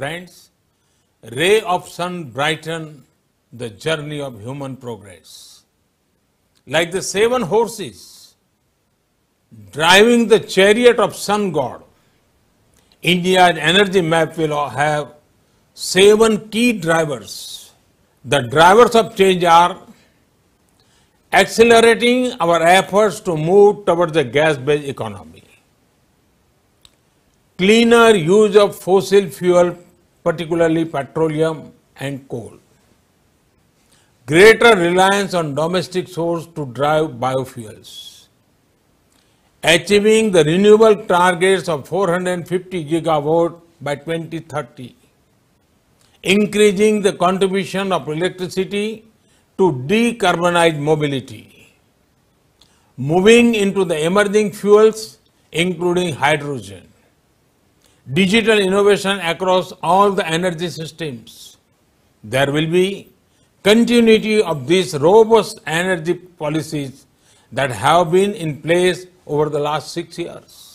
Friends, ray of sun brighten the journey of human progress. Like the seven horses driving the chariot of sun god, India's energy map will have seven key drivers. The drivers of change are accelerating our efforts to move towards the gas-based economy, cleaner use of fossil fuel particularly petroleum and coal. Greater reliance on domestic source to drive biofuels. Achieving the renewable targets of 450 gigawatt by 2030. Increasing the contribution of electricity to decarbonize mobility. Moving into the emerging fuels including hydrogen digital innovation across all the energy systems. There will be continuity of these robust energy policies that have been in place over the last six years.